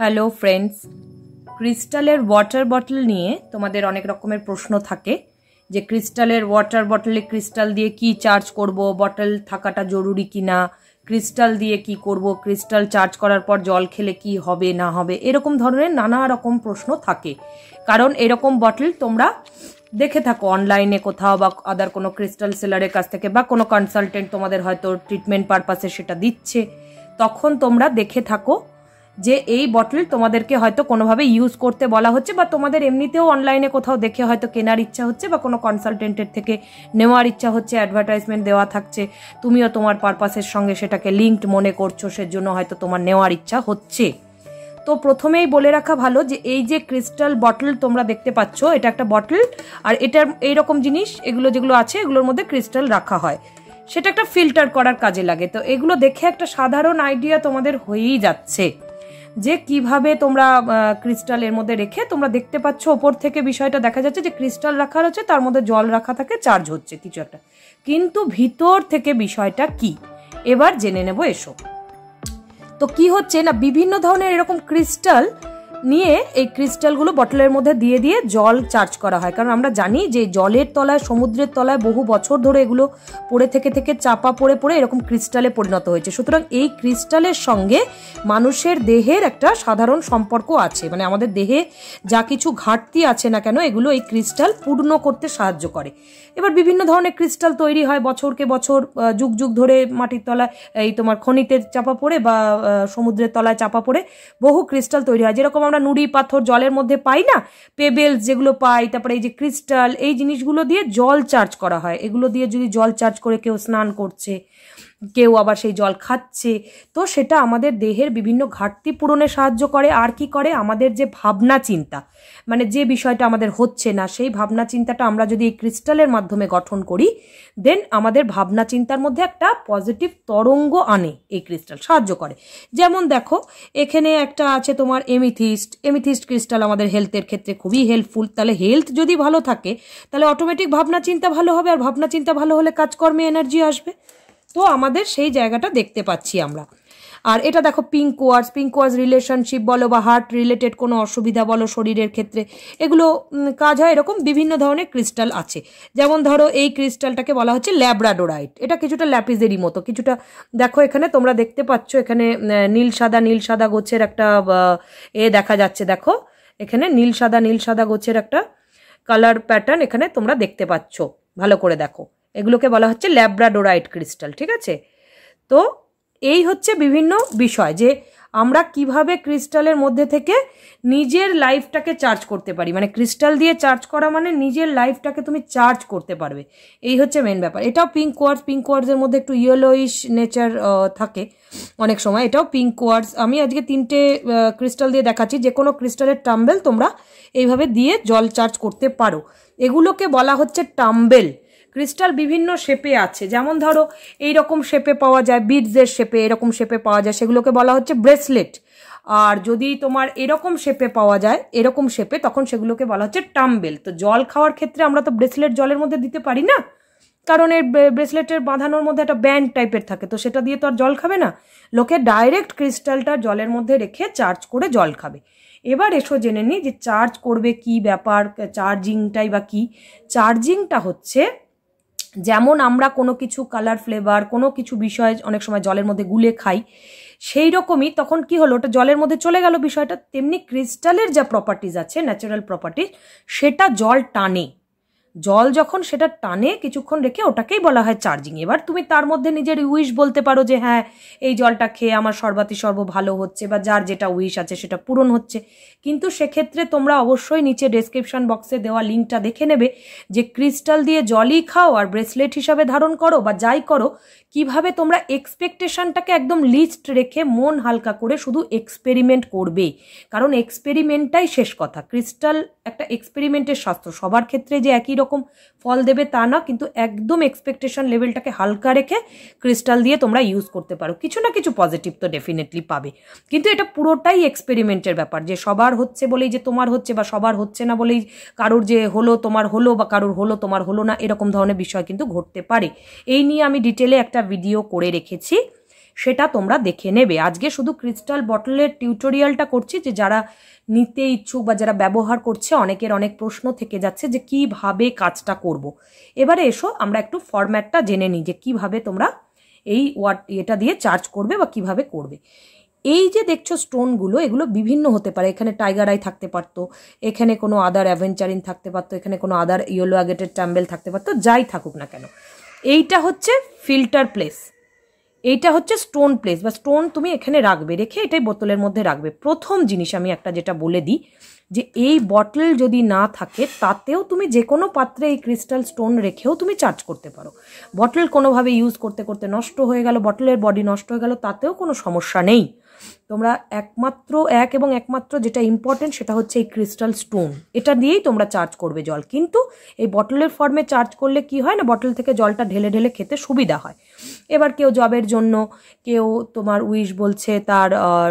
Hello friends ক্রিস্টালের water bottle নিয়ে তোমাদের অনেক রকমের প্রশ্ন থাকে যে ক্রিস্টালের ওয়াটার বটলে ক্রিস্টাল দিয়ে কি চার্জ করব বটল থাকাটা জরুরি কি না ক্রিস্টাল দিয়ে কি করব ক্রিস্টাল চার্জ করার পর জল খেলে কি হবে না হবে এরকম ধরনের নানা রকম প্রশ্ন থাকে কারণ এরকম বটল তোমরা দেখে থাকো অনলাইনে কোথাও বা আদার কোনো ক্রিস্টাল সেলারের কাছ থেকে বা কোনো কনসালটেন্ট তোমাদের হয়তো ট্রিটমেন্ট পারপাসে সেটা দিচ্ছে তখন তোমরা দেখে থাকো যে এই বটল তোমাদেরকে হয়তো কোনোভাবে ইউজ করতে বলা হচ্ছে বা তোমাদের এমনিতেও অনলাইনে কোথাও দেখে হয়তো কেনার ইচ্ছা হচ্ছে বা কোনো কনসালটেন্টের থেকে নেওয়ার ইচ্ছা হচ্ছে অ্যাডভার্টাইজমেন্ট দেওয়া থাকছে তুমিও তোমার পারপাসের সঙ্গে সেটাকে লিঙ্কড মনে করছো সেজন্য হয়তো তোমার নেওয়ার ইচ্ছা হচ্ছে তো প্রথমেই বলে রাখা ভালো যে এই যে ক্রিস্টাল বটল তোমরা দেখতে পাচ্ছ এটা একটা বটল আর এটার এইরকম জিনিস এগুলো যেগুলো আছে এগুলোর মধ্যে ক্রিস্টাল রাখা হয় সেটা একটা ফিল্টার করার কাজে লাগে তো এগুলো দেখে একটা সাধারণ আইডিয়া তোমাদের হয়েই যাচ্ছে যে কিভাবে তোমরা ক্রিস্টালের মধ্যে রেখে তোমরা দেখতে পাচ্ছ ওপর থেকে বিষয়টা দেখা যাচ্ছে যে ক্রিস্টাল রাখা রয়েছে তার মধ্যে জল রাখা থাকে চার্জ হচ্ছে কিছু একটা কিন্তু ভিতর থেকে বিষয়টা কি এবার জেনে নেব এসো তো কি হচ্ছে না বিভিন্ন ধরনের এরকম ক্রিস্টাল নিয়ে এই ক্রিস্টালগুলো বটলের মধ্যে দিয়ে দিয়ে জল চার্জ করা হয় কারণ আমরা জানি যে জলের তলায় সমুদ্রের তলায় বহু বছর ধরে এগুলো পড়ে থেকে থেকে চাপা পড়ে পড়ে এরকম ক্রিস্টালে পরিণত হয়েছে সুতরাং এই ক্রিস্টালের সঙ্গে মানুষের দেহের একটা সাধারণ সম্পর্ক আছে মানে আমাদের দেহে যা কিছু ঘাটতি আছে না কেন এগুলো এই ক্রিস্টাল পূর্ণ করতে সাহায্য করে এবার বিভিন্ন ধরনের ক্রিস্টাল তৈরি হয় বছরকে বছর যুগ যুগ ধরে মাটির তলায় এই তোমার খনিতে চাপা পড়ে বা সমুদ্রের তলায় চাপা পড়ে বহু ক্রিস্টাল তৈরি হয় যেরকম আমরা নুড়ি পাথর জলের মধ্যে পাই না পেবেলস যেগুলো পাই তারপরে এই যে ক্রিস্টাল এই জিনিসগুলো দিয়ে জল চার্জ করা হয় এগুলো দিয়ে যদি জল চার্জ করে কেউ স্নান করছে কেউ আবার সেই জল খাচ্ছে তো সেটা আমাদের দেহের বিভিন্ন ঘাটতি পূরণে সাহায্য করে আর কি করে আমাদের যে ভাবনা চিন্তা মানে যে বিষয়টা আমাদের হচ্ছে না সেই ভাবনা চিন্তাটা আমরা যদি এই ক্রিস্টালের মাধ্যমে গঠন করি দেন আমাদের ভাবনা চিন্তার মধ্যে একটা পজিটিভ তরঙ্গ আনে এই ক্রিস্টাল সাহায্য করে যেমন দেখো এখানে একটা আছে তোমার এমিথিস্ট এমিথিস্ট ক্রিস্টাল আমাদের হেলথের ক্ষেত্রে খুবই হেল্পফুল তাহলে হেলথ যদি ভালো থাকে তাহলে অটোমেটিক ভাবনা চিন্তা ভালো হবে আর ভাবনা চিন্তা ভালো হলে কাজকর্মে এনার্জি আসবে তো আমাদের সেই জায়গাটা দেখতে পাচ্ছি আমরা আর এটা দেখো pink quartz pink quartz relationship বলো বা হার্ট রিলেটেড কোনো অসুবিধা বলো শরীরের ক্ষেত্রে এগুলো কাজ হয় এরকম বিভিন্ন ধরনের ক্রিস্টাল আছে যেমন ধরো এই ক্রিস্টালটাকে বলা হচ্ছে ল্যাব্রাডোরাইট এটা কিছুটা ল্যাপিজেরই মতো কিছুটা দেখো এখানে তোমরা দেখতে পাচ্ছ এখানে নীল সাদা নীল সাদা গোছের একটা এ দেখা যাচ্ছে দেখো এখানে নীল সাদা নীল সাদা গোছের একটা কালার প্যাটার্ন এখানে তোমরা দেখতে পাচ্ছ ভালো করে দেখো এগুলোকে বলা হচ্ছে ল্যাব্রাডোরাইট ক্রিস্টাল ঠিক আছে তো এই হচ্ছে বিভিন্ন বিষয় যে আমরা কিভাবে ক্রিস্টালের মধ্যে থেকে নিজের লাইফটাকে চার্জ করতে পারি মানে ক্রিস্টাল দিয়ে চার্জ করা মানে নিজের লাইফটাকে তুমি চার্জ করতে পারবে এই হচ্ছে মেন ব্যাপার এটাও পিঙ্ক কোয়ার্স পিঙ্ক কোয়ার্সের মধ্যে একটু ইয়েলোইশ নেচার থাকে অনেক সময় এটাও পিঙ্ক কোয়ার্স আমি আজকে তিনটে ক্রিস্টাল দিয়ে দেখাচ্ছি যে কোনো ক্রিস্টালের টাম্বেল তোমরা এইভাবে দিয়ে জল চার্জ করতে পারো এগুলোকে বলা হচ্ছে টাম্বেল ক্রিস্টাল বিভিন্ন শেপে আছে যেমন ধরো এই রকম শেপে পাওয়া যায় বিডসের শেপে এরকম শেপে পাওয়া যায় সেগুলোকে বলা হচ্ছে ব্রেসলেট আর যদি তোমার এরকম শেপে পাওয়া যায় এরকম শেপে তখন সেগুলোকে বলা হচ্ছে টাম্বেল তো জল খাওয়ার ক্ষেত্রে আমরা তো ব্রেসলেট জলের মধ্যে দিতে পারি না কারণ এর ব্রেসলেটের বাঁধানোর মধ্যে একটা ব্যান্ড টাইপের থাকে তো সেটা দিয়ে তো আর জল খাবে না লোকে ডাইরেক্ট ক্রিস্টালটা জলের মধ্যে রেখে চার্জ করে জল খাবে এবার এসো জেনে নিই যে চার্জ করবে কি ব্যাপার চার্জিংটাই বা কি চার্জিংটা হচ্ছে যেমন আমরা কোনো কিছু কালার ফ্লেভার কোনো কিছু বিষয় অনেক সময় জলের মধ্যে গুলে খাই সেই রকমই তখন কি হলো ওটা জলের মধ্যে চলে গেল বিষয়টা তেমনি ক্রিস্টালের যা প্রপার্টিজ আছে ন্যাচারাল প্রপার্টিজ সেটা জল টানে জল যখন সেটা টানে কিছুক্ষণ রেখে ওটাকেই বলা হয় চার্জিং এবার তুমি তার মধ্যে নিজের উইশ বলতে পারো যে হ্যাঁ এই জলটা খেয়ে আমার সর্বাতি সর্ব ভালো হচ্ছে বা যার যেটা উইশ আছে সেটা পূরণ হচ্ছে কিন্তু সেক্ষেত্রে তোমরা অবশ্যই নিচে ডেসক্রিপশন বক্সে দেওয়া লিঙ্কটা দেখে নেবে যে ক্রিস্টাল দিয়ে জলই খাও আর ব্রেসলেট হিসাবে ধারণ করো বা যাই করো কিভাবে তোমরা এক্সপেকটেশনটাকে একদম লিস্ট রেখে মন হালকা করে শুধু এক্সপেরিমেন্ট করবে কারণ এক্সপেরিমেন্টটাই শেষ কথা ক্রিস্টাল একটা এক্সপেরিমেন্টের স্বাস্থ্য সবার ক্ষেত্রে যে একই রকম ফল দেবে তা না কিন্তু একদম এক্সপেকটেশন লেভেলটাকে হালকা রেখে ক্রিস্টাল দিয়ে তোমরা ইউজ করতে পারো কিছু না কিছু পজিটিভ তো ডেফিনেটলি পাবে কিন্তু এটা পুরোটাই এক্সপেরিমেন্টের ব্যাপার যে সবার হচ্ছে বলেই যে তোমার হচ্ছে বা সবার হচ্ছে না বলেই কারোর যে হলো তোমার হলো বা কারোর হলো তোমার হলো না এরকম ধরনের বিষয় কিন্তু ঘটতে পারে এই নিয়ে আমি ডিটেলে একটা ভিডিও করে রেখেছি সেটা তোমরা দেখে নেবে আজকে শুধু ক্রিস্টাল বটলের টিউটোরিয়ালটা করছি যে যারা নিতে ইচ্ছুক বা যারা ব্যবহার করছে অনেকের অনেক প্রশ্ন থেকে যাচ্ছে যে কিভাবে কাজটা করব। এবারে এসো আমরা একটু ফরম্যাটটা জেনে নিই যে কীভাবে তোমরা এই ওয়াট এটা দিয়ে চার্জ করবে বা কিভাবে করবে এই যে দেখছো স্টোনগুলো এগুলো বিভিন্ন হতে পারে এখানে টাইগার আই থাকতে পারতো এখানে কোনো আদার অ্যাভেঞ্চারিন থাকতে পারতো এখানে কোনো আদার ইয়েলো আগেটের ট্যাম্বেল থাকতে পারতো যাই থাকুক না কেন এইটা হচ্ছে ফিল্টার প্লেস এটা হচ্ছে স্টোন প্লেস বা স্টোন তুমি এখানে রাখবে রেখে এটাই বোতলের মধ্যে রাখবে প্রথম জিনিস আমি একটা যেটা বলে দিই যে এই বটল যদি না থাকে তাতেও তুমি যে কোনো পাত্রে এই ক্রিস্টাল স্টোন রেখেও তুমি চার্জ করতে পারো বটল কোনোভাবে ইউজ করতে করতে নষ্ট হয়ে গেল বটলের বডি নষ্ট হয়ে গেল তাতেও কোনো সমস্যা নেই তোমরা একমাত্র এক এবং একমাত্র যেটা ইম্পর্টেন্ট সেটা হচ্ছে এই ক্রিস্টাল স্টোন এটা দিয়েই তোমরা চার্জ করবে জল কিন্তু এই বটলের ফর্মে চার্জ করলে কি হয় না বটল থেকে জলটা ঢেলে ঢেলে খেতে সুবিধা হয় এবার কেউ জবের জন্য কেউ তোমার উইশ বলছে তার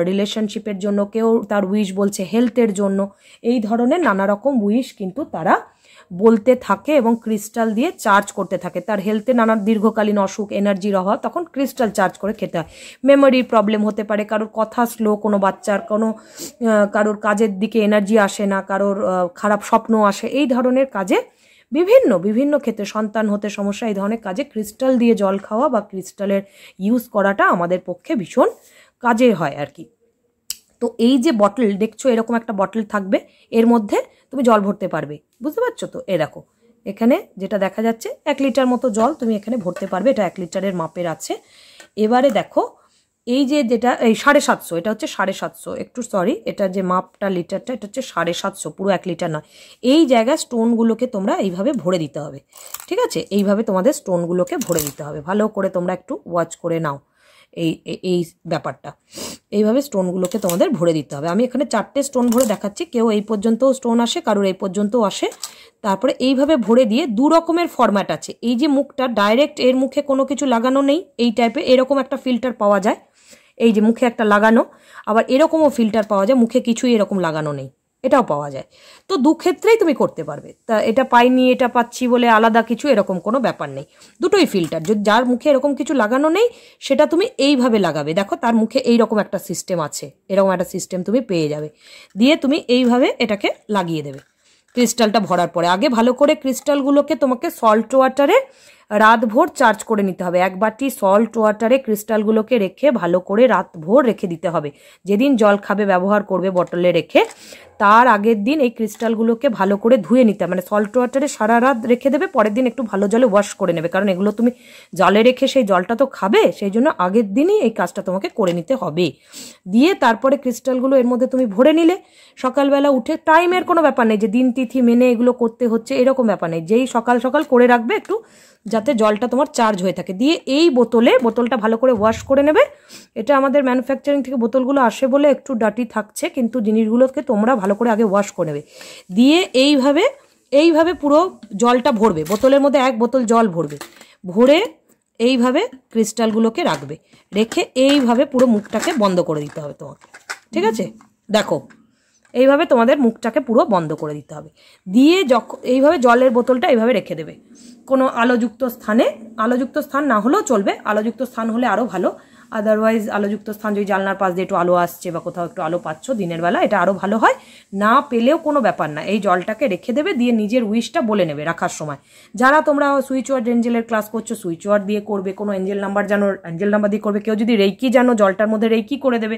রিলেশনশিপের জন্য কেউ তার উইশ বলছে হেলথের জন্য এই ধরনের নানা রকম উইশ কিন্তু তারা বলতে থাকে এবং ক্রিস্টাল দিয়ে চার্জ করতে থাকে তার হেলথে নানা দীর্ঘকালীন অসুখ এনার্জির অভাব তখন ক্রিস্টাল চার্জ করে খেতে হয় মেমোরির প্রবলেম হতে পারে কারোর কথা স্লো কোনো বাচ্চার কোনো কারোর কাজের দিকে এনার্জি আসে না কারোর খারাপ স্বপ্ন আসে এই ধরনের কাজে বিভিন্ন বিভিন্ন ক্ষেত্রে সন্তান হতে সমস্যা এই ধরনের কাজে ক্রিস্টাল দিয়ে জল খাওয়া বা ক্রিস্টালের ইউজ করাটা আমাদের পক্ষে ভীষণ কাজে হয় আর কি তো এই যে বটল দেখছো এরকম একটা বটল থাকবে এর মধ্যে তুমি জল ভরতে পারবে বুঝতে পারছো তো এ দেখো এখানে যেটা দেখা যাচ্ছে এক লিটার মতো জল তুমি এখানে ভরতে পারবে এটা এক লিটারের মাপের আছে এবারে দেখো এই যে যেটা এই সাড়ে সাতশো এটা হচ্ছে সাড়ে সাতশো একটু সরি এটা যে মাপটা লিটারটা এটা হচ্ছে সাড়ে সাতশো পুরো এক লিটার নয় এই জায়গায় স্টোনগুলোকে তোমরা এইভাবে ভরে দিতে হবে ঠিক আছে এইভাবে তোমাদের স্টোনগুলোকে ভরে দিতে হবে ভালো করে তোমরা একটু ওয়াচ করে নাও এই এই ব্যাপারটা এইভাবে স্টোনগুলোকে তোমাদের ভরে দিতে হবে আমি এখানে চারটে স্টোন ভরে দেখাচ্ছি কেউ এই পর্যন্তও স্টোন আসে কারোর এই পর্যন্তও আসে তারপরে এইভাবে ভরে দিয়ে দু রকমের ফরম্যাট আছে এই যে মুখটা ডাইরেক্ট এর মুখে কোনো কিছু লাগানো নেই এই টাইপে এরকম একটা ফিল্টার পাওয়া যায় এই যে মুখে একটা লাগানো আবার এরকমও ফিল্টার পাওয়া যায় মুখে কিছুই এরকম লাগানো নেই এটাও পাওয়া যায় তো দু ক্ষেত্রেই তুমি করতে পারবে তা এটা পাইনি এটা পাচ্ছি বলে আলাদা কিছু এরকম কোনো ব্যাপার নেই দুটোই ফিল্টার যদি যার মুখে এরকম কিছু লাগানো নেই সেটা তুমি এইভাবে লাগাবে দেখো তার মুখে এই রকম একটা সিস্টেম আছে এরকম একটা সিস্টেম তুমি পেয়ে যাবে দিয়ে তুমি এইভাবে এটাকে লাগিয়ে দেবে ক্রিস্টালটা ভরার পরে আগে ভালো করে ক্রিস্টালগুলোকে তোমাকে সল্ট ওয়াটারে ভোর চার্জ করে নিতে হবে এক বাটি সল্ট ওয়াটারে ক্রিস্টালগুলোকে রেখে ভালো করে ভোর রেখে দিতে হবে যেদিন জল খাবে ব্যবহার করবে বটলে রেখে তার আগের দিন এই ক্রিস্টালগুলোকে ভালো করে ধুয়ে নিতে মানে সল্ট ওয়াটারে সারা রাত রেখে দেবে পরের দিন একটু ভালো জলে ওয়াশ করে নেবে কারণ এগুলো তুমি জলে রেখে সেই জলটা তো খাবে সেই জন্য আগের দিনই এই কাজটা তোমাকে করে নিতে হবে দিয়ে তারপরে ক্রিস্টালগুলো এর মধ্যে তুমি ভরে নিলে সকালবেলা উঠে টাইমের কোনো ব্যাপার নেই যে দিন তিথি মেনে এগুলো করতে হচ্ছে এরকম ব্যাপার নেই যেই সকাল সকাল করে রাখবে একটু যাতে জলটা তোমার চার্জ হয়ে থাকে দিয়ে এই বোতলে বোতলটা ভালো করে ওয়াশ করে নেবে এটা আমাদের ম্যানুফ্যাকচারিং থেকে বোতলগুলো আসে বলে একটু ডাটি থাকছে কিন্তু জিনিসগুলোকে তোমরা ভালো করে আগে ওয়াশ করে নেবে দিয়ে এইভাবে এইভাবে পুরো জলটা ভরবে বোতলের মধ্যে এক বোতল জল ভরবে ভরে এইভাবে ক্রিস্টালগুলোকে রাখবে রেখে এইভাবে পুরো মুখটাকে বন্ধ করে দিতে হবে তোমাকে ঠিক আছে দেখো এইভাবে তোমাদের মুখটাকে পুরো বন্ধ করে দিতে হবে দিয়ে যখ এইভাবে জলের বোতলটা এইভাবে রেখে দেবে কোনো আলোযুক্ত স্থানে আলোযুক্ত স্থান না হলেও চলবে আলোযুক্ত স্থান হলে আরও ভালো আদারওয়াইজ আলোযুক্ত স্থান যদি জানলার পাশ দিয়ে একটু আলো আসছে বা কোথাও একটু আলো পাচ্ছ দিনের বেলা এটা আরও ভালো হয় না পেলেও কোনো ব্যাপার না এই জলটাকে রেখে দেবে দিয়ে নিজের উইশটা বলে নেবে রাখার সময় যারা তোমরা সুইচ ওয়ার্ড এঞ্জেলের ক্লাস করছো সুইচ ওয়ার্ড দিয়ে করবে কোনো এঞ্জেল নাম্বার জানো এঞ্জেল নাম্বার দিয়ে করবে কেউ যদি রেইকি জানো জলটার মধ্যে রেইকি করে দেবে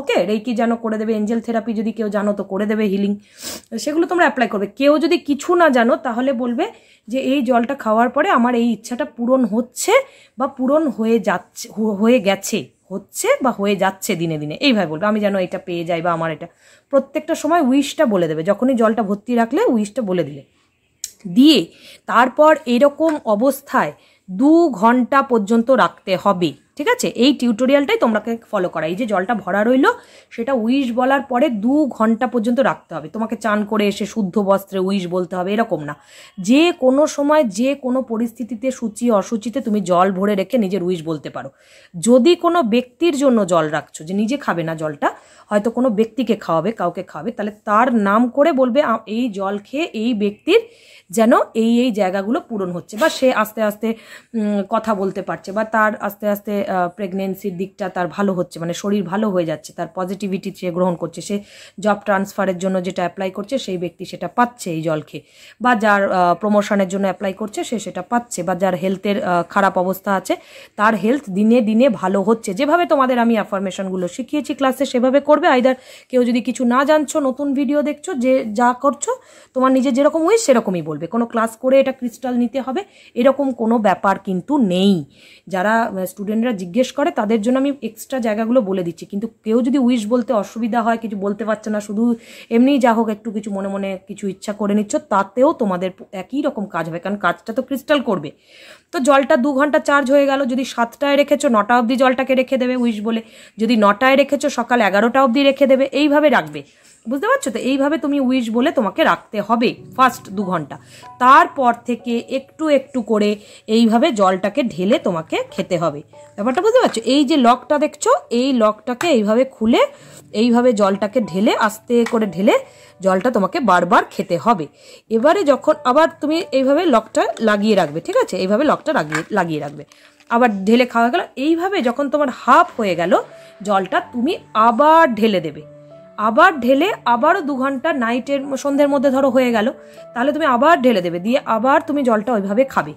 ওকে রেইকি জানো করে দেবে এঞ্জেল থেরাপি যদি কেউ জানো তো করে দেবে হিলিং সেগুলো তোমরা অ্যাপ্লাই করবে কেউ যদি কিছু না জানো তাহলে বলবে যে এই জলটা খাওয়ার পরে আমার এই ইচ্ছাটা পূরণ হচ্ছে বা পূরণ হয়ে যাচ্ছে হয়ে গেছে হচ্ছে বা হয়ে যাচ্ছে দিনে দিনে এইভাবে বলবে আমি যেন এটা পেয়ে যাই বা আমার এটা প্রত্যেকটা সময় উইশটা বলে দেবে যখনই জলটা ভর্তি রাখলে উইশটা বলে দিলে দিয়ে তারপর এরকম অবস্থায় দু ঘন্টা পর্যন্ত রাখতে হবে ঠিক আছে এই টিউটোরিয়ালটাই তোমাকে ফলো করা এই যে জলটা ভরা রইল সেটা উইশ বলার পরে দু ঘন্টা পর্যন্ত রাখতে হবে তোমাকে চান করে এসে শুদ্ধ বস্ত্রে উইশ বলতে হবে এরকম না যে কোনো সময় যে কোনো পরিস্থিতিতে সূচি অসুচিতে তুমি জল ভরে রেখে নিজের উইশ বলতে পারো যদি কোনো ব্যক্তির জন্য জল রাখছো যে নিজে খাবে না জলটা হয়তো কোনো ব্যক্তিকে খাওয়াবে কাউকে খাওয়াবে তাহলে তার নাম করে বলবে এই জল খেয়ে এই ব্যক্তির যেন এই এই জায়গাগুলো পূরণ হচ্ছে বা সে আস্তে আস্তে কথা বলতে পারছে বা তার আস্তে আস্তে প্রেগনেন্সির দিকটা তার ভালো হচ্ছে মানে শরীর ভালো হয়ে যাচ্ছে তার পজিটিভিটি সে গ্রহণ করছে সে জব ট্রান্সফারের জন্য যেটা অ্যাপ্লাই করছে সেই ব্যক্তি সেটা পাচ্ছে এই জল খেয়ে বা যার প্রমোশনের জন্য অ্যাপ্লাই করছে সে সেটা পাচ্ছে বা যার হেলথের খারাপ অবস্থা আছে তার হেলথ দিনে দিনে ভালো হচ্ছে যেভাবে তোমাদের আমি অ্যাফরমেশনগুলো শিখিয়েছি ক্লাসে সেভাবে করবে আইদার কেউ যদি কিছু না জানছো নতুন ভিডিও দেখছো যে যা করছো তোমার নিজে যেরকম উইস সেরকমই বলবে কোনো ক্লাস করে এটা ক্রিস্টাল নিতে হবে এরকম কোনো ব্যাপার কিন্তু নেই যারা স্টুডেন্টরা জিজ্ঞেস করে তাদের জন্য আমি এক্সট্রা জায়গাগুলো বলে দিচ্ছি কিন্তু কেউ যদি উইশ বলতে অসুবিধা হয় কিছু বলতে পারছে না শুধু এমনিই যা হোক একটু কিছু মনে মনে কিছু ইচ্ছা করে নিচ্ছ তাতেও তোমাদের একই রকম কাজ হবে কারণ কাজটা তো ক্রিস্টাল করবে তো জলটা দু ঘন্টা চার্জ হয়ে গেল যদি সাতটায় রেখেছো নটা অবধি জলটাকে রেখে দেবে উইশ বলে যদি নটায় রেখেছো সকাল এগারোটা অবধি রেখে দেবে এইভাবে রাখবে বুঝতে পারছো তো এইভাবে তুমি উইশ বলে তোমাকে রাখতে হবে ফার্স্ট দু ঘন্টা তারপর থেকে একটু একটু করে এইভাবে জলটাকে ঢেলে তোমাকে খেতে হবে ব্যাপারটা বুঝতে পারছো এই যে লকটা দেখছো এই লকটাকে এইভাবে খুলে এইভাবে জলটাকে ঢেলে আস্তে করে ঢেলে জলটা তোমাকে বারবার খেতে হবে এবারে যখন আবার তুমি এইভাবে লকটা লাগিয়ে রাখবে ঠিক আছে এইভাবে লকটা লাগিয়ে লাগিয়ে রাখবে আবার ঢেলে খাওয়া গেল এইভাবে যখন তোমার হাফ হয়ে গেল জলটা তুমি আবার ঢেলে দেবে আবার ঢেলে আবারও দু ঘন্টা নাইটের সন্ধ্যের মধ্যে ধরো হয়ে গেল তাহলে তুমি আবার ঢেলে দেবে দিয়ে আবার তুমি জলটা ওইভাবে খাবে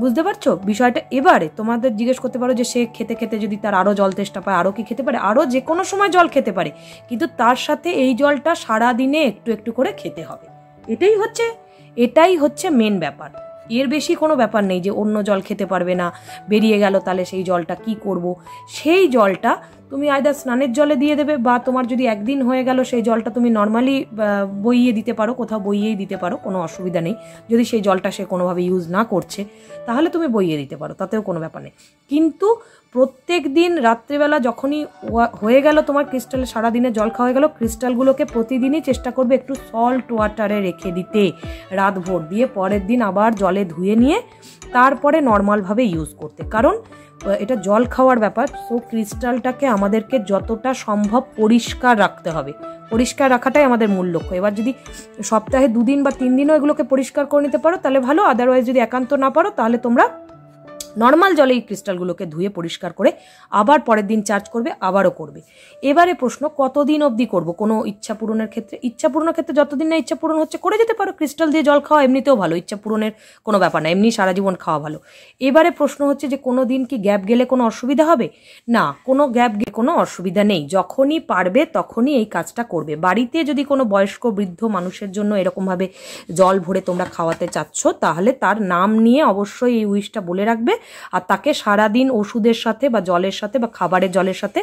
বুঝতে পারছো বিষয়টা এবারে তোমাদের জিজ্ঞেস করতে পারো যে সে খেতে খেতে যদি তার আরও জল তেষ্টা পায় আরও কি খেতে পারে আরও যে কোনো সময় জল খেতে পারে কিন্তু তার সাথে এই জলটা সারা দিনে একটু একটু করে খেতে হবে এটাই হচ্ছে এটাই হচ্ছে মেন ব্যাপার এর বেশি কোনো ব্যাপার নেই যে অন্য জল খেতে পারবে না বেরিয়ে গেল তাহলে সেই জলটা কি করব সেই জলটা তুমি আয়দা স্নানের জলে দিয়ে দেবে বা তোমার যদি একদিন হয়ে গেল সেই জলটা তুমি নর্মালি বইয়ে দিতে পারো কোথাও বইয়েই দিতে পারো কোনো অসুবিধা নেই যদি সেই জলটা সে কোনোভাবে ইউজ না করছে তাহলে তুমি বইয়ে দিতে পারো তাতেও কোনো ব্যাপার নেই কিন্তু প্রত্যেক দিন রাত্রেবেলা যখনই হয়ে গেল তোমার ক্রিস্টাল সারাদিনে জল খাওয়া গেল ক্রিস্টালগুলোকে প্রতিদিনই চেষ্টা করবে একটু সল্ট ওয়াটারে রেখে দিতে রাত ভোর দিয়ে পরের দিন আবার জলে ধুয়ে নিয়ে তারপরে নর্মালভাবে ইউজ করতে কারণ এটা জল খাওয়ার ব্যাপার সো ক্রিস্টালটাকে আমাদেরকে যতটা সম্ভব পরিষ্কার রাখতে হবে পরিষ্কার রাখাটাই আমাদের মূল লক্ষ্য এবার যদি সপ্তাহে দুদিন বা তিন দিনও এগুলোকে পরিষ্কার করে নিতে পারো তাহলে ভালো আদারওয়াইজ যদি একান্ত না পারো তাহলে তোমরা নর্মাল জলে এই ক্রিস্টালগুলোকে ধুয়ে পরিষ্কার করে আবার পরের দিন চার্জ করবে আবারও করবে এবারে প্রশ্ন কতদিন অবধি করব কোনো ইচ্ছা পূরণের ক্ষেত্রে ইচ্ছা পূরণের ক্ষেত্রে যতদিন না ইচ্ছা পূরণ হচ্ছে করে যেতে পারো ক্রিস্টাল দিয়ে জল খাওয়া এমনিতেও ভালো ইচ্ছা পূরণের কোনো ব্যাপার না এমনি সারা জীবন খাওয়া ভালো এবারে প্রশ্ন হচ্ছে যে কোনো দিন কি গ্যাপ গেলে কোনো অসুবিধা হবে না কোনো গ্যাপ কোনো অসুবিধা নেই যখনই পারবে তখনই এই কাজটা করবে বাড়িতে যদি কোনো বয়স্ক বৃদ্ধ মানুষের জন্য এরকমভাবে জল ভরে তোমরা খাওয়াতে চাচ্ছ তাহলে তার নাম নিয়ে অবশ্যই এই উইশটা বলে রাখবে আর তাকে সারাদিন ওষুধের সাথে বা জলের সাথে বা খাবারের জলের সাথে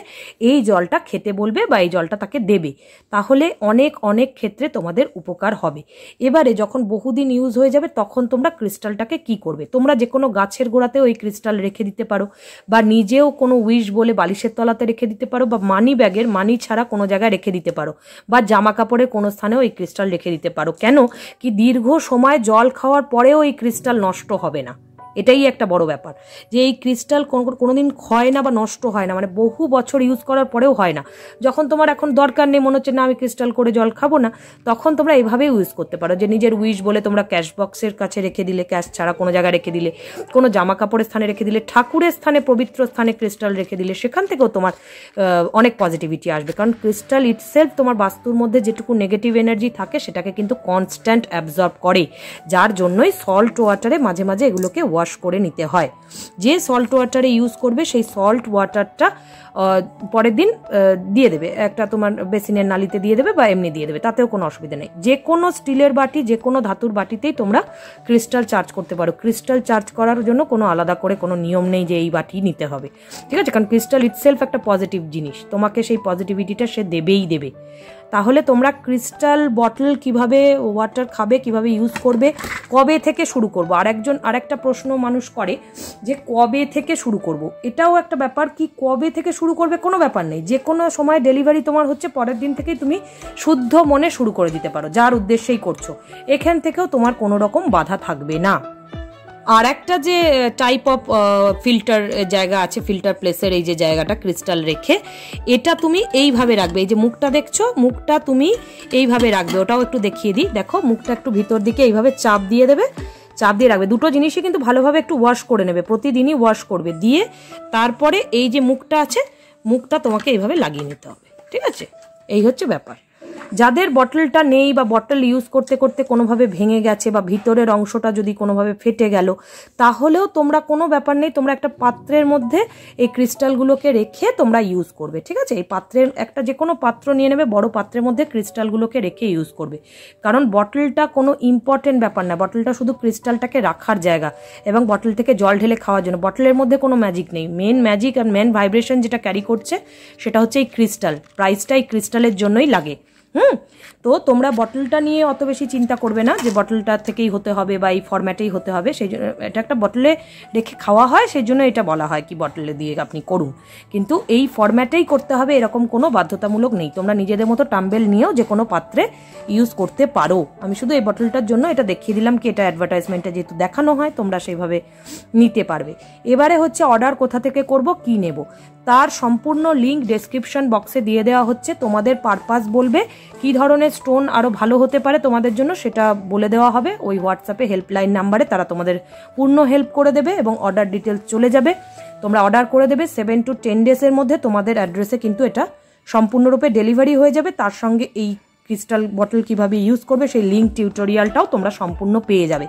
এই জলটা খেতে বলবে বা এই জলটা তাকে দেবে তাহলে অনেক অনেক ক্ষেত্রে তোমাদের উপকার হবে এবারে যখন বহুদিন ইউজ হয়ে যাবে তখন তোমরা ক্রিস্টালটাকে কি করবে তোমরা যে কোনো গাছের গোড়াতেও ওই ক্রিস্টাল রেখে দিতে পারো বা নিজেও কোনো উইশ বলে বালিশের তলাতে রেখে দিতে পারো বা মানি ব্যাগের মানি ছাড়া কোনো জায়গায় রেখে দিতে পারো বা জামা কাপড়ের কোনো স্থানেও এই ক্রিস্টাল রেখে দিতে পারো কেন কি দীর্ঘ সময় জল খাওয়ার পরেও এই ক্রিস্টাল নষ্ট হবে না এটাই একটা বড় ব্যাপার যে এই ক্রিস্টাল কোনো দিন ক্ষয় না বা নষ্ট হয় না মানে বহু বছর ইউজ করার পরেও হয় না যখন তোমার এখন দরকার নেই মনে হচ্ছে না আমি ক্রিস্টাল করে জল খাবো না তখন তোমরা এভাবেই ইউজ করতে পারো যে নিজের উইশ বলে তোমরা ক্যাশ বক্সের কাছে রেখে দিলে ক্যাশ ছাড়া কোনো জায়গায় রেখে দিলে কোনো জামা কাপড়ের স্থানে রেখে দিলে ঠাকুরের স্থানে পবিত্র স্থানে ক্রিস্টাল রেখে দিলে সেখান থেকেও তোমার অনেক পজিটিভিটি আসবে কারণ ক্রিস্টাল ইটসেলফ তোমার বাস্তুর মধ্যে যেটুকু নেগেটিভ এনার্জি থাকে সেটাকে কিন্তু কনস্ট্যান্ট অ্যাবজর্ব করে যার জন্যই সল্ট ওয়াটারে মাঝে মাঝে এগুলোকে ওয়াশ ওয়াশ করে নিতে হয় যে সল্ট ওয়াটারে ইউজ করবে সেই সল্ট ওয়াটারটা পরের দিন দিয়ে দেবে একটা তোমার বেসিনের নালিতে দিয়ে দেবে বা এমনি দিয়ে দেবে তাতেও কোনো অসুবিধা নেই যে কোনো স্টিলের বাটি যে কোনো ধাতুর বাটিতেই তোমরা ক্রিস্টাল চার্জ করতে পারো ক্রিস্টাল চার্জ করার জন্য কোনো আলাদা করে কোনো নিয়ম নেই যে এই বাটি নিতে হবে ঠিক আছে কারণ ক্রিস্টাল ইটসেলফ একটা পজিটিভ জিনিস তোমাকে সেই পজিটিভিটিটা সে দেবেই দেবে তাহলে তোমরা ক্রিস্টাল বটল কিভাবে ওয়াটার খাবে কিভাবে ইউজ করবে কবে থেকে শুরু করব আরেকজন আরেকটা প্রশ্ন মানুষ করে যে কবে থেকে শুরু করব। এটাও একটা ব্যাপার কি কবে থেকে শুরু করবে কোনো ব্যাপার নেই যে কোনো সময় ডেলিভারি তোমার হচ্ছে পরের দিন থেকেই তুমি শুদ্ধ মনে শুরু করে দিতে পারো যার উদ্দেশ্যেই করছো এখান থেকেও তোমার কোনো রকম বাধা থাকবে না আর একটা যে টাইপ অফ ফিল্টার জায়গা আছে ফিল্টার প্লেসের এই যে জায়গাটা ক্রিস্টাল রেখে এটা তুমি এইভাবে রাখবে এই যে মুখটা দেখছো মুখটা তুমি এইভাবে রাখবে ওটাও একটু দেখিয়ে দিই দেখো মুখটা একটু ভিতর দিকে এইভাবে চাপ দিয়ে দেবে চাপ দিয়ে রাখবে দুটো জিনিসই কিন্তু ভালোভাবে একটু ওয়াশ করে নেবে প্রতিদিনই ওয়াশ করবে দিয়ে তারপরে এই যে মুখটা আছে মুখটা তোমাকে এইভাবে লাগিয়ে নিতে হবে ঠিক আছে এই হচ্ছে ব্যাপার যাদের বটলটা নেই বা বটল ইউজ করতে করতে কোনোভাবে ভেঙে গেছে বা ভিতরের অংশটা যদি কোনোভাবে ফেটে গেল তাহলেও তোমরা কোনো ব্যাপার নেই তোমরা একটা পাত্রের মধ্যে এই ক্রিস্টালগুলোকে রেখে তোমরা ইউজ করবে ঠিক আছে এই পাত্রের একটা যে কোনো পাত্র নিয়ে নেবে বড় পাত্রের মধ্যে ক্রিস্টালগুলোকে রেখে ইউজ করবে কারণ বটলটা কোনো ইম্পর্টেন্ট ব্যাপার না বটলটা শুধু ক্রিস্টালটাকে রাখার জায়গা এবং বটল থেকে জল ঢেলে খাওয়ার জন্য বটলের মধ্যে কোনো ম্যাজিক নেই মেন ম্যাজিক আর মেন ভাইব্রেশন যেটা ক্যারি করছে সেটা হচ্ছে এই ক্রিস্টাল প্রাইসটা এই ক্রিস্টালের জন্যই লাগে হুম তো তোমরা বটলটা নিয়ে অত বেশি চিন্তা করবে না যে বটলটা থেকেই হতে হবে বা এই ফরম্যাটেই হতে হবে সেই জন্য এটা একটা বটলে রেখে খাওয়া হয় সেই জন্য এটা বলা হয় কি বটলে দিয়ে আপনি করুন কিন্তু এই ফরম্যাটেই করতে হবে এরকম কোনো বাধ্যতামূলক নেই তোমরা নিজেদের মতো টাম্বেল নিয়েও যে কোনো পাত্রে ইউজ করতে পারো আমি শুধু এই বটলটার জন্য এটা দেখিয়ে দিলাম কি এটা অ্যাডভার্টাইজমেন্টে যেহেতু দেখানো হয় তোমরা সেইভাবে নিতে পারবে এবারে হচ্ছে অর্ডার কোথা থেকে করব কি নেব তার সম্পূর্ণ লিঙ্ক ডেসক্রিপশন বক্সে দিয়ে দেওয়া হচ্ছে তোমাদের পারপাস বলবে কি ধরনের স্টোন আরও ভালো হতে পারে তোমাদের জন্য সেটা বলে দেওয়া হবে ওই হোয়াটসঅ্যাপে হেল্পলাইন নাম্বারে তারা তোমাদের পূর্ণ হেল্প করে দেবে এবং অর্ডার ডিটেলস চলে যাবে তোমরা অর্ডার করে দেবে সেভেন টু টেন ডেজের মধ্যে তোমাদের অ্যাড্রেসে কিন্তু এটা সম্পূর্ণরূপে ডেলিভারি হয়ে যাবে তার সঙ্গে এই ক্রিস্টাল বটল কিভাবে ইউজ করবে সেই লিঙ্ক টিউটোরিয়ালটাও তোমরা সম্পূর্ণ পেয়ে যাবে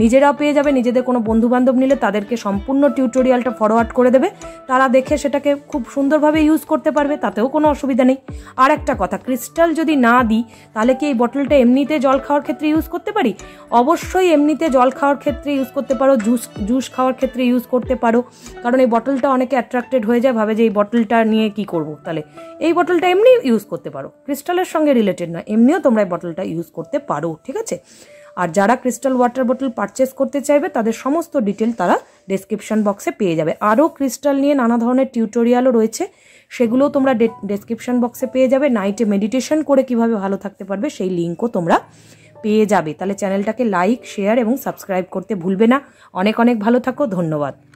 নিজেরাও পেয়ে যাবে নিজেদের কোনো বন্ধুবান্ধব নিলে তাদেরকে সম্পূর্ণ টিউটোরিয়ালটা ফরওয়ার্ড করে দেবে তারা দেখে সেটাকে খুব সুন্দরভাবে ইউজ করতে পারবে তাতেও কোনো অসুবিধা নেই আর একটা কথা ক্রিস্টাল যদি না দিই তাহলে কি এই বটলটা এমনিতে জল খাওয়ার ক্ষেত্রে ইউজ করতে পারি অবশ্যই এমনিতে জল খাওয়ার ক্ষেত্রে ইউজ করতে পারো জুস জুস খাওয়ার ক্ষেত্রে ইউজ করতে পারো কারণ এই বটলটা অনেকে অ্যাট্রাক্টেড হয়ে যায় ভাবে যে এই বটলটা নিয়ে কি করব তাহলে এই বটলটা এমনি ইউজ করতে পারো ক্রিস্টালের সঙ্গে রিলেটেড না না এমনিও তোমরা এই বটলটা ইউজ করতে পারো ঠিক আছে আর যারা ক্রিস্টাল ওয়াটার বোটল পারচেস করতে চাইবে তাদের সমস্ত ডিটেল তারা ডেসক্রিপশান বক্সে পেয়ে যাবে আরও ক্রিস্টাল নিয়ে নানা ধরনের টিউটোরিয়ালও রয়েছে সেগুলোও তোমরা ডেসক্রিপশান বক্সে পেয়ে যাবে নাইটে মেডিটেশন করে কিভাবে ভালো থাকতে পারবে সেই লিঙ্কও তোমরা পেয়ে যাবে তাহলে চ্যানেলটাকে লাইক শেয়ার এবং সাবস্ক্রাইব করতে ভুলবে না অনেক অনেক ভালো থাকো ধন্যবাদ